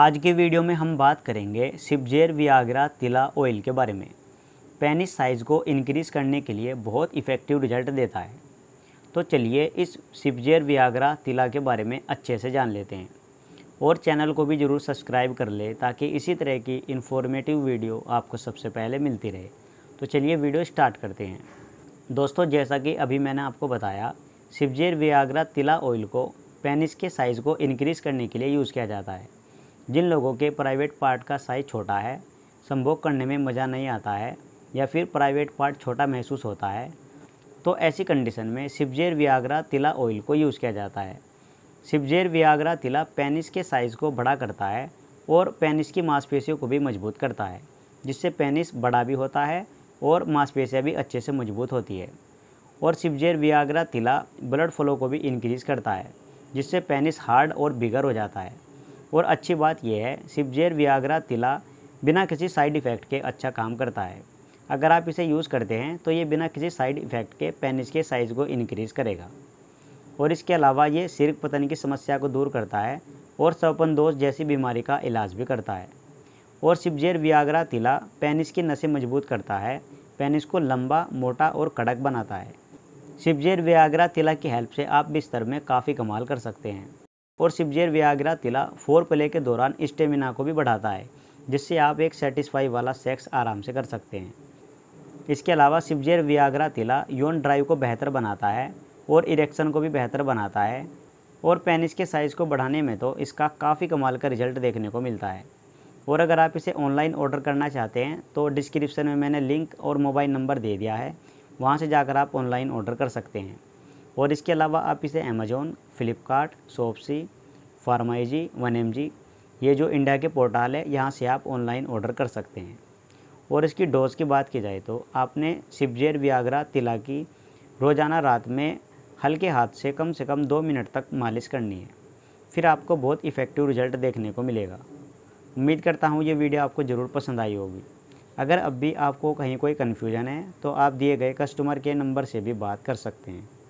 आज के वीडियो में हम बात करेंगे सिपजेर वियाग्रा तिला ऑयल के बारे में पेनिस साइज़ को इनक्रीज़ करने के लिए बहुत इफ़ेक्टिव रिजल्ट देता है तो चलिए इस सिपजेर वियाग्रा तिला के बारे में अच्छे से जान लेते हैं और चैनल को भी ज़रूर सब्सक्राइब कर ले ताकि इसी तरह की इन्फॉर्मेटिव वीडियो आपको सबसे पहले मिलती रहे तो चलिए वीडियो स्टार्ट करते हैं दोस्तों जैसा कि अभी मैंने आपको बताया सिपजेर वियाग्रा तिला ऑयल को पेनिस के साइज़ को इनक्रीज़ करने के लिए यूज़ किया जाता है जिन लोगों के प्राइवेट पार्ट का साइज़ छोटा है संभोग करने में मज़ा नहीं आता है या फिर प्राइवेट पार्ट छोटा महसूस होता है तो ऐसी कंडीशन में सिपजेर व्याग्रा तिला ऑयल को यूज़ किया जाता है सिपजेर व्याग्रा तिला पेनिस के साइज़ को बड़ा करता है और पेनिस की मांसपेशियों को भी मजबूत करता है जिससे पेनिस बड़ा भी होता है और मांसपेशियाँ भी अच्छे से मजबूत होती है और सिपजेर व्याग्रा तिला ब्लड फ्लो को भी इंक्रीज़ करता है जिससे पेनिस हार्ड और बिगर हो जाता है और अच्छी बात यह है सिपजेर व्यागरा तिला बिना किसी साइड इफ़ेक्ट के अच्छा काम करता है अगर आप इसे यूज़ करते हैं तो ये बिना किसी साइड इफ़ेक्ट के पेनिस के साइज़ को इनक्रीज़ करेगा और इसके अलावा ये सिर पतन की समस्या को दूर करता है और सौपन दोष जैसी बीमारी का इलाज भी करता है और सिपजेर व्यागरा तिला पेनिस की नसें मजबूत करता है पेनिस को लंबा मोटा और कड़क बनाता है सिपजेर व्यागरा तिला की हेल्प से आप बिस्तर में काफ़ी कमाल कर सकते हैं और सिबजेर व्याग्रा तिला फोर प्ले के दौरान स्टेमिना को भी बढ़ाता है जिससे आप एक सेटिस्फाई वाला सेक्स आराम से कर सकते हैं इसके अलावा सिबजेर व्याग्रा तिला यौन ड्राइव को बेहतर बनाता है और इरेक्शन को भी बेहतर बनाता है और पेनिस के साइज़ को बढ़ाने में तो इसका काफ़ी कमाल का रिजल्ट देखने को मिलता है और अगर आप इसे ऑनलाइन ऑर्डर करना चाहते हैं तो डिस्क्रिप्शन में मैंने लिंक और मोबाइल नंबर दे दिया है वहाँ से जाकर आप ऑनलाइन ऑर्डर कर सकते हैं और इसके अलावा आप इसे अमेजोन फ्लिपकार्ट सोपसी फार्माइजी वन एम जी ये जो इंडिया के पोर्टल है यहाँ से आप ऑनलाइन ऑर्डर कर सकते हैं और इसकी डोज़ की बात की जाए तो आपने सिपजेर व्यागरा की रोज़ाना रात में हल्के हाथ से कम से कम दो मिनट तक मालिश करनी है फिर आपको बहुत इफ़ेक्टिव रिजल्ट देखने को मिलेगा उम्मीद करता हूँ ये वीडियो आपको ज़रूर पसंद आई होगी अगर अब भी आपको कहीं कोई कन्फ्यूजन है तो आप दिए गए कस्टमर के नंबर से भी बात कर सकते हैं